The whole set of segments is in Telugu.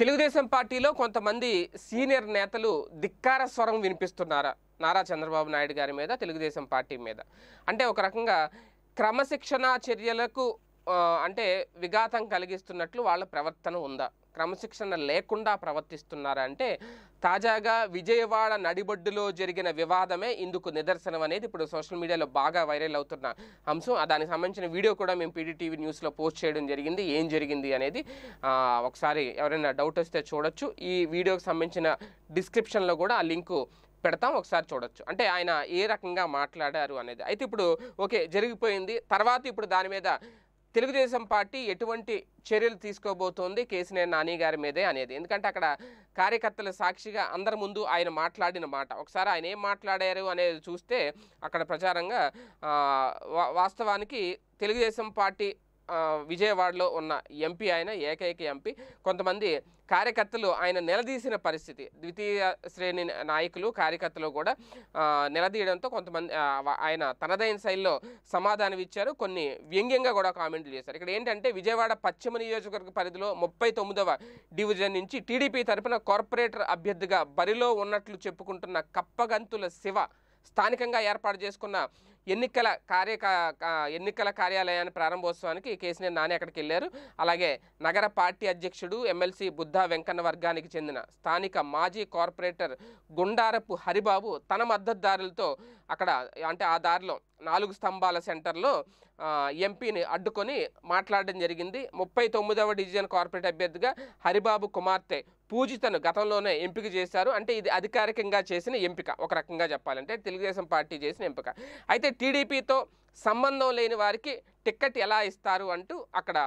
తెలుగుదేశం పార్టీలో కొంతమంది సీనియర్ నేతలు ధిక్కార స్వరం వినిపిస్తున్నారా నారా చంద్రబాబు నాయుడు గారి మీద తెలుగుదేశం పార్టీ మీద అంటే ఒక రకంగా క్రమశిక్షణ చర్యలకు అంటే విఘాతం కలిగిస్తున్నట్లు వాళ్ళ ప్రవర్తన ఉందా క్రమశిక్షణ లేకుండా ప్రవర్తిస్తున్నారంటే తాజాగా విజయవాడ నడిబొడ్డులో జరిగిన వివాదమే ఇందుకు నిదర్శనం అనేది ఇప్పుడు సోషల్ మీడియాలో బాగా వైరల్ అవుతున్న అంశం దానికి సంబంధించిన వీడియో కూడా మేము పీడీటీవీ న్యూస్లో పోస్ట్ చేయడం జరిగింది ఏం జరిగింది అనేది ఒకసారి ఎవరైనా డౌట్ వస్తే చూడొచ్చు ఈ వీడియోకి సంబంధించిన డిస్క్రిప్షన్లో కూడా ఆ లింకు పెడతాం ఒకసారి చూడొచ్చు అంటే ఆయన ఏ రకంగా మాట్లాడారు అనేది అయితే ఇప్పుడు ఓకే జరిగిపోయింది తర్వాత ఇప్పుడు దాని మీద తెలుగుదేశం పార్టీ ఎటువంటి చర్యలు తీసుకోబోతోంది కేసినేని నాని గారి మీదే అనేది ఎందుకంటే అక్కడ కార్యకర్తల సాక్షిగా అందరి ముందు ఆయన మాట్లాడిన మాట ఒకసారి ఆయన ఏం మాట్లాడారు అనేది చూస్తే అక్కడ ప్రచారంగా వాస్తవానికి తెలుగుదేశం పార్టీ విజయవాడలో ఉన్న ఎంపీ ఆయన ఏకైక ఎంపీ కొంతమంది కార్యకర్తలు ఆయన నిలదీసిన పరిస్థితి ద్వితీయ శ్రేణి నాయకులు కార్యకర్తలు కూడా నిలదీయడంతో కొంతమంది ఆయన తనదైన శైలిలో సమాధానం ఇచ్చారు కొన్ని వ్యంగ్యంగా కూడా కామెంట్లు చేశారు ఇక్కడ ఏంటంటే విజయవాడ పశ్చిమ నియోజకవర్గ పరిధిలో ముప్పై తొమ్మిదవ డివిజన్ నుంచి టీడీపీ తరపున కార్పొరేటర్ అభ్యర్థిగా బరిలో ఉన్నట్లు చెప్పుకుంటున్న కప్పగంతుల శివ స్థానికంగా ఏర్పాటు చేసుకున్న ఎన్నికల కార్య ఎన్నికల కార్యాలయాన్ని ప్రారంభోత్సవానికి కేసీఆర్ నాని అక్కడికి వెళ్ళారు అలాగే నగర పార్టీ అధ్యక్షుడు ఎమ్మెల్సీ బుద్ధా వెంకన్న వర్గానికి చెందిన స్థానిక మాజీ కార్పొరేటర్ గుండారపు హరిబాబు తన మద్దతుదారులతో అక్కడ అంటే ఆ దారిలో నాలుగు స్తంభాల సెంటర్లో ఎంపీని అడ్డుకొని మాట్లాడడం జరిగింది ముప్పై తొమ్మిదవ డివిజన్ కార్పొరేట్ అభ్యర్థిగా హరిబాబు కుమార్తె పూజితను గతంలోనే ఎంపిక చేశారు అంటే ఇది అధికారికంగా చేసిన ఎంపిక ఒక రకంగా చెప్పాలంటే తెలుగుదేశం పార్టీ చేసిన ఎంపిక అయితే टीडीपी तो సంబంధం లేని వారికి టిక్కెట్ ఎలా ఇస్తారు అంటూ అక్కడ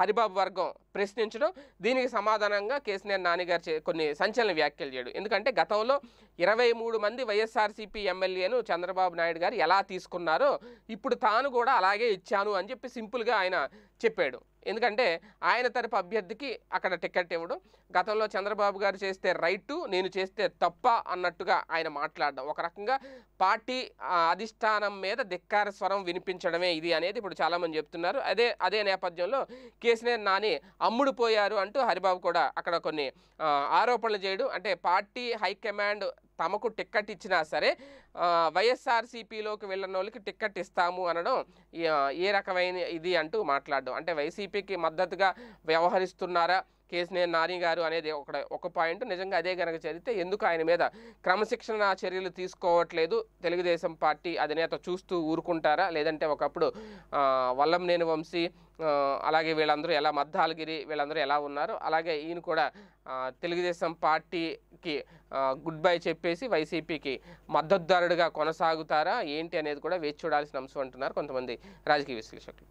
హరిబాబు వర్గం ప్రశ్నించడం దీనికి సమాధానంగా కేసీఆర్ నాన్నగారు కొన్ని సంచలన వ్యాఖ్యలు చేయడు ఎందుకంటే గతంలో ఇరవై మూడు మంది వైఎస్ఆర్సీపీ ఎమ్మెల్యేను చంద్రబాబు నాయుడు గారు ఎలా తీసుకున్నారో ఇప్పుడు తాను కూడా అలాగే ఇచ్చాను అని చెప్పి సింపుల్గా ఆయన చెప్పాడు ఎందుకంటే ఆయన తరపు అభ్యర్థికి అక్కడ టికెట్ ఇవ్వడం గతంలో చంద్రబాబు గారు చేస్తే రైట్ నేను చేస్తే తప్ప అన్నట్టుగా ఆయన మాట్లాడడం ఒక రకంగా పార్టీ అధిష్టానం మీద ధిక్కార స్వరం వినిపించడమే ఇది అనేది ఇప్పుడు చాలామంది చెప్తున్నారు అదే అదే నేపథ్యంలో కేసీఆర్ నాని అమ్ముడు పోయారు అంటూ హరిబాబు కూడా అక్కడ కొన్ని ఆరోపణలు చేయడు అంటే పార్టీ హైకమాండ్ తమకు టిక్కెట్ ఇచ్చినా సరే వైఎస్ఆర్సీపీలోకి వెళ్ళిన వాళ్ళకి టిక్కెట్ ఇస్తాము అనడం ఏ రకమైన ఇది అంటూ మాట్లాడడం అంటే వైసీపీకి మద్దతుగా వ్యవహరిస్తున్నారా కేసినే నాని గారు అనేది ఒక ఒక పాయింట్ నిజంగా అదే కనుక చదివితే ఎందుకు ఆయన మీద క్రమశిక్షణ చర్యలు తీసుకోవట్లేదు తెలుగుదేశం పార్టీ అధినేత చూస్తూ ఊరుకుంటారా లేదంటే ఒకప్పుడు వల్లంనేని వంశీ అలాగే వీళ్ళందరూ ఎలా మద్దాలగిరి వీళ్ళందరూ ఎలా ఉన్నారు అలాగే ఈయన కూడా తెలుగుదేశం పార్టీకి గుడ్ బై చెప్పేసి వైసీపీకి మద్దతుదారుడిగా కొనసాగుతారా ఏంటి అనేది కూడా వేచి చూడాల్సిన అంశం అంటున్నారు కొంతమంది రాజకీయ విశ్లేషకులు